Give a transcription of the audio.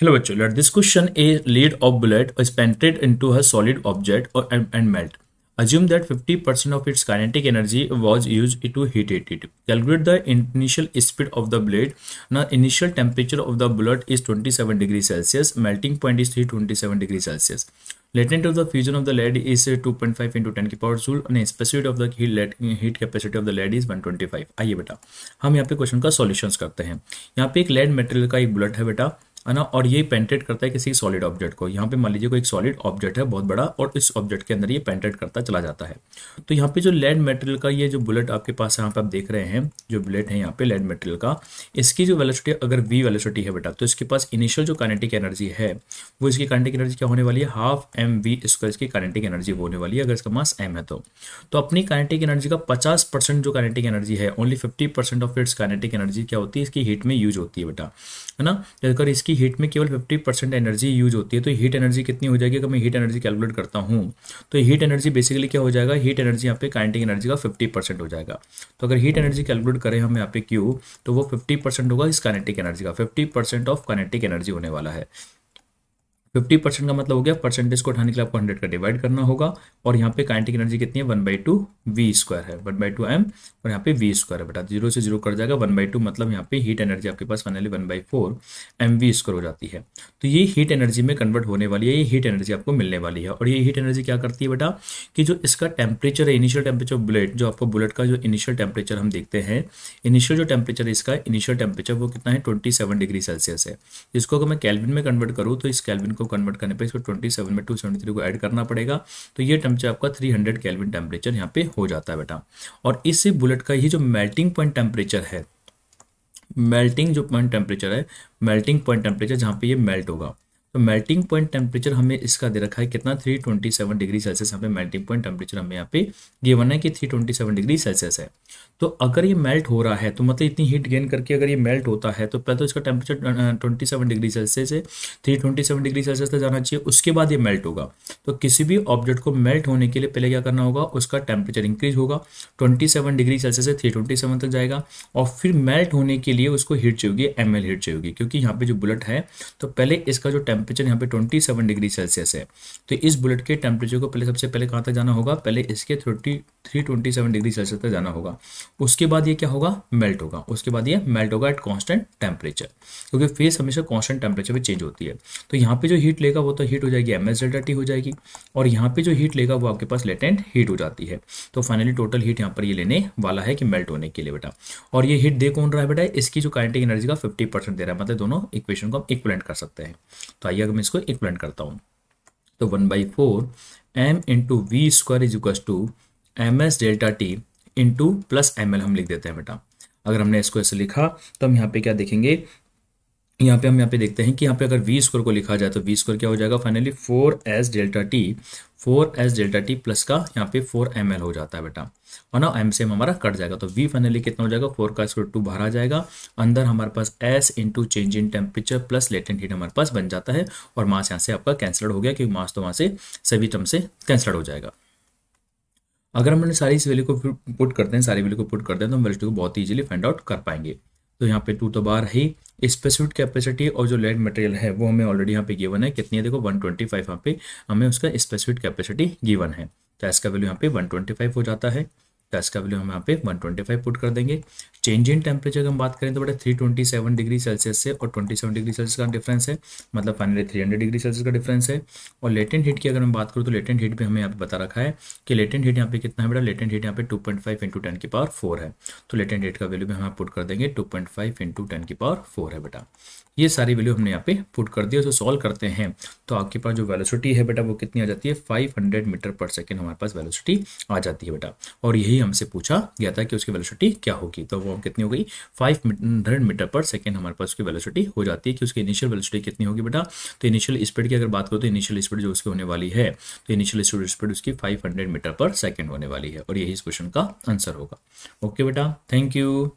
hello बच्चो let this question a lead of bullet is painted into her solid object और and melt assume that 50% percent of its kinetic energy was use to heat it it calculate the initial speed of the blade and initial temperature of the bullet is 27 degree Celsius melting point is 327 degree Celsius latent of the fusion of the lead is two point five into ten की power joule and specific of the heat capacity of the lead is 125 आइए बेटा हम यहाँ पे question का solution करते हैं यहाँ पे एक लेड मेटेरियल का एक बुलेट है बेटा है ना और ये पेंटेड करता है किसी सॉलिड ऑब्जेक्ट को यहाँ पे मान लीजिए कोई एक सॉलिड ऑब्जेक्ट है बहुत बड़ा और इस ऑब्जेक्ट के अंदर ये पेंटेड करता चला जाता है तो यहाँ पे जो लेड मेटेरियल का ये जो बुलेट आपके पास यहाँ पे आप देख रहे हैं जो बुलेट है यहाँ पे लेड मेटेरियल का इसकी जो वेलोसिटी अगर वी वेलोसिटी है बेटा तो इसके पास इनिशियल जो कानेटिक एनर्जी है वो इसकी कानेटिक एनर्जी क्या होने वाली है हाफ एम वी स्क्वायर इसकी कानेटिक एनर्जी होने वाली है अगर इसका मास एम है तो, तो अपनी कानेटिक एनर्जी का पचास जो कानेटिक एनर्जी है only fifty of its kinetic energy क्या होती है इसकी हीट में यूज होती है बेटा है ना तो अगर इसकी कि हीट में केवल 50 परसेंट एनर्जी यूज होती है तो हीट एनर्जी कितनी हो जाएगी अगर मैं हीट एनर्जी कैलकुलेट करता हूँ तो हीट एनर्जी बेसिकली क्या हो जाएगा हीट एनर्जी यहाँ पे काइनेटिक एनर्जी का 50 परसेंट हो जाएगा तो अगर हीट एनर्जी कैलकुलेट करें हम यहाँ पे क्यू तो वो फिफ्टी परसेंट होगा इस काइनेटिक एनर्जी का fifty percent of kinetic energy होने वाला है फिफ्टी परसेंट का मतलब हो गया परसेंटेज को उठाने के लिए आपको हंड्रेड का डिवाइड करना होगा और यहाँ पे काइनेटिक एनर्जी कितनी है one by two v square है वन बाई टू एम और यहाँ पे वी स्क्वायर है बेटा जीरो से जीरो कर जाएगा वन बाई टू मतलब यहाँ पे हीट एनर्जी आपके पास finally one by four m we square हो जाती है तो ये हीट एनर्जी में कन्वर्ट होने वाली है ये हीट एनर्जी आपको मिलने वाली है और ये हीट एनर्जी क्या करती है बेटा कि जो इसका टेम्परेचर है इनिशियल टेम्परेचर बुलेट जो आपको बुलेट का जो इनिशियल टेम्परेचर हम देखते हैं इनिशियल जो टेम्परेचर है इसका इनिशियल टेम्परेचर वो कितना है ट्वेंटी सेवन डिग्री सेल्सियस है इसको अगर मैं कैलविन में कन्वर्ट करूँ तो इस कैलविन को को कन्वर्ट करने पर इसको 27 में 273 को ऐड करना पड़ेगा तो ये टेम्परेचर आपका थ्री हंड्रेड कैलविन टेम्परेचर यहाँ पे हो जाता है बेटा और इससे बुलेट का ही जो मेल्टिंग पॉइंट टेम्परेचर है मेल्टिंग जो पॉइंट टेम्परेचर है मेल्टिंग पॉइंट टेम्परेचर जहाँ पे ये मेल्ट होगा तो मेल्टिंग पॉइंट टेम्परेचर हमें इसका दे रखा है कितना 327 डिग्री सेल्सियस यहाँ पे मेल्टिंग पॉइंट टेम्परेचर हमें यहाँ पे बना है कि 327 डिग्री सेल्सियस है तो अगर ये मेल्ट हो रहा है तो मतलब इतनी हीट गेन करके अगर ये मेल्ट होता है तो पहले तो इसका टेम्परेचर 27 डिग्री सेल्सियस है थ्री डिग्री सेल्सियस तक जाना चाहिए उसके बाद ये मेल्ट होगा तो किसी भी ऑब्जेक्ट को मेल्ट होने के लिए पहले क्या करना होगा उसका टेम्परेचर इंक्रीज होगा ट्वेंटी डिग्री सेल्सियस से थ्री तक जाएगा और फिर मेल्ट होने के लिए उसको हीट चाहिए एम हीट चाहिए क्योंकि यहाँ पे जो बुलेट है तो पहले इसका जो टेम्परेचर यहाँ पे 27 डिग्री सेल्सियस है तो इस बुलेट के टेम्परेचर को पहले सबसे पहले कहाँ तक जाना होगा पहले इसके thirty three twenty seven degree Celsius तक जाना होगा उसके बाद ये क्या होगा मेल्ट होगा उसके बाद ये मेल्ट होगा एट कॉन्स्टेंट टेम्परेचर क्योंकि फेस हमेशा कॉन्स्टेंट टेम्परेचर में चेंज होती है तो यहाँ पे जो हीट लेगा वो तो हीट हो जाएगी एम एस डेल्टा टी हो जाएगी और यहाँ पे जो हीट लेगा वो आपके पास लेटेंट हीट हो जाती है तो फाइनली टोटल हीट यहाँ पर ये लेने वाला है कि मेल्ट होने के लिए बेटा और ये हीट दे कौन रहा है बेटा इसकी जो काइनेटिक एनर्जी का फिफ्टी परसेंट दे रहा है मतलब दोनों इक्वेशन को हम इक्वलेंट कर सकते हैं तो आइए अगर मैं इसको इक्वलेंट करता हूँ तो one by four m into v square is equal to m s delta t into plus m l हम लिख देते हैं बेटा अगर हमने इसको ऐसे लिखा तो हम यहाँ पे क्या देखेंगे यहाँ पे हम यहाँ पे देखते हैं कि यहाँ पे अगर वी स्क्वायर को लिखा जाए तो वी स्क्वायर क्या हो जाएगा finally four s delta t four s delta t plus का यहाँ पे फोर एम हो जाता है बेटा और ना एम से हमारा कट जाएगा तो वी फाइनली कितना हो जाएगा फोर का स्क्वायर टू बाहर आ जाएगा अंदर हमारे पास s into change in temperature plus latent heat हमारे पास बन जाता है और मास यहाँ से आपका कैंसलड हो गया क्योंकि मास तो वहाँ से सभी टर्म से कैंसलड हो जाएगा अगर हमने सारी इस वैल्यू को पुट करते हैं सारी वैल्यू को पुट करते हैं तो हम वैल्यू को बहुत ईजिली फाइंड आउट कर पाएंगे तो यहाँ पे टू तो बार ही स्पेसिफिक कैपेसिटी और जो लेड मटेरियल है वो हमें ऑलरेडी यहाँ पे गिवन है कितनी है देखो 125 ट्वेंटी यहाँ पे हमें उसका स्पेसिफिक कैपेसिटी गिवन है तो इसका वैल्यू यहाँ पे 125 हो जाता है तो इसका वैल्यू हम यहाँ पे 125 पुट कर देंगे चेंज इन टेम्परेचर की हम बात करें तो बेटा 327 डिग्री सेल्सियस से और 27 डिग्री सेल्सियस का डिफरेंस है मतलब फाइनली 300 डिग्री सेल्सियस का डिफरेंस है और लेटेंट हीट की अगर हम बात करूँ तो लेटेंट हीट भी हमें यहाँ पे बता रखा है कि लेटेंट हीट यहाँ पे कितना है बेटा लेटेंट हीट यहाँ पे two point five into ten की पावर फोर है तो लेटेंट हीट का वैल्यू भी हम पुट कर देंगे two point five into ten की पावर फोर है बेटा ये सारी वैल्यू हमने यहाँ पे पुट कर दी है उसको सॉल्व करते हैं तो आपके पास जो वेलोसिटी है बेटा वो कितनी आ जाती है 500 मीटर पर सेकेंड हमारे पास वेलोसिटी आ जाती है बेटा और यही हमसे पूछा गया था कि उसकी वेलोसिटी क्या होगी तो वो कितनी हो गई five hundred metre per second हमारे पास उसकी वेलोसिटी हो जाती है कि उसकी इनिशियल वेलोसिटी कितनी होगी बेटा तो इनिशियल स्पीड की अगर बात करो तो इनिशियल स्पीड जो उसकी होने वाली है तो इनिशियल स्पीड उसकी फाइव मीटर पर सेकेंड होने वाली है और यही इस क्वेश्चन का आंसर होगा ओके बेटा थैंक यू